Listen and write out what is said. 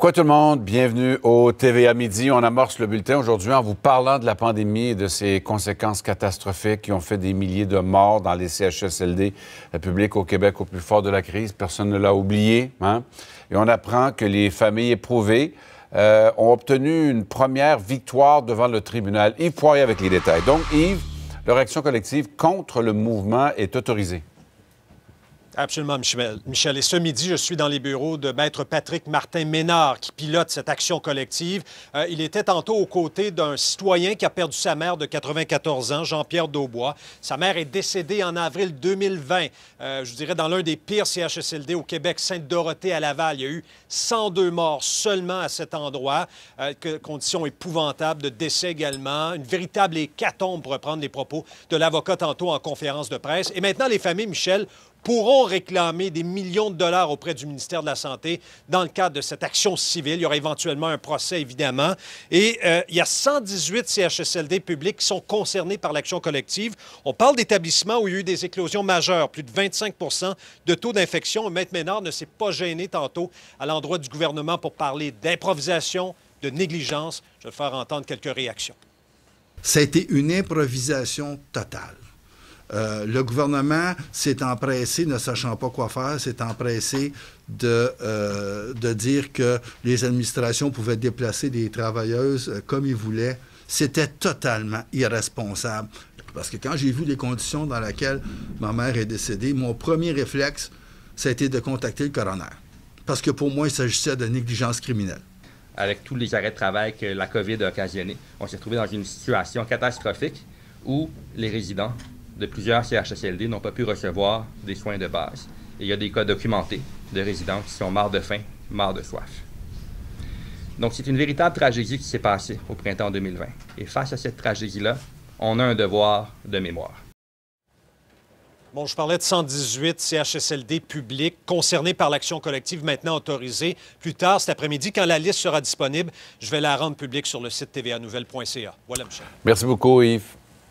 Quoi tout le monde, bienvenue au TVA Midi. On amorce le bulletin aujourd'hui en vous parlant de la pandémie et de ses conséquences catastrophiques qui ont fait des milliers de morts dans les CHSLD publics au Québec au plus fort de la crise. Personne ne l'a oublié. Hein? Et on apprend que les familles éprouvées euh, ont obtenu une première victoire devant le tribunal. Yves Poirier avec les détails. Donc, Yves, leur action collective contre le mouvement est autorisée. Absolument, Michel. Michel. Et ce midi, je suis dans les bureaux de Maître Patrick Martin Ménard, qui pilote cette action collective. Euh, il était tantôt aux côtés d'un citoyen qui a perdu sa mère de 94 ans, Jean-Pierre Daubois. Sa mère est décédée en avril 2020, euh, je dirais dans l'un des pires CHSLD au Québec, Sainte-Dorothée à Laval. Il y a eu 102 morts seulement à cet endroit. Euh, conditions épouvantables de décès également. Une véritable hécatombe, pour reprendre les propos de l'avocat tantôt en conférence de presse. Et maintenant, les familles, Michel, pourront réclamer des millions de dollars auprès du ministère de la Santé dans le cadre de cette action civile. Il y aura éventuellement un procès, évidemment. Et euh, il y a 118 CHSLD publics qui sont concernés par l'action collective. On parle d'établissements où il y a eu des éclosions majeures, plus de 25 de taux d'infection. Maître Ménard ne s'est pas gêné tantôt à l'endroit du gouvernement pour parler d'improvisation, de négligence. Je vais faire entendre quelques réactions. Ça a été une improvisation totale. Euh, le gouvernement s'est empressé, ne sachant pas quoi faire, s'est empressé de, euh, de dire que les administrations pouvaient déplacer des travailleuses euh, comme ils voulaient. C'était totalement irresponsable. Parce que quand j'ai vu les conditions dans lesquelles ma mère est décédée, mon premier réflexe, ça a été de contacter le coroner. Parce que pour moi, il s'agissait de négligence criminelle avec tous les arrêts de travail que la COVID a occasionnés. On s'est retrouvé dans une situation catastrophique où les résidents de plusieurs CHSLD n'ont pas pu recevoir des soins de base. Et il y a des cas documentés de résidents qui sont morts de faim, morts de soif. Donc, c'est une véritable tragédie qui s'est passée au printemps 2020. Et face à cette tragédie-là, on a un devoir de mémoire. Bon, je parlais de 118 CHSLD publics concernés par l'action collective maintenant autorisée. Plus tard, cet après-midi, quand la liste sera disponible, je vais la rendre publique sur le site tvanouvelle.ca. Voilà, Michel. Merci beaucoup, Yves.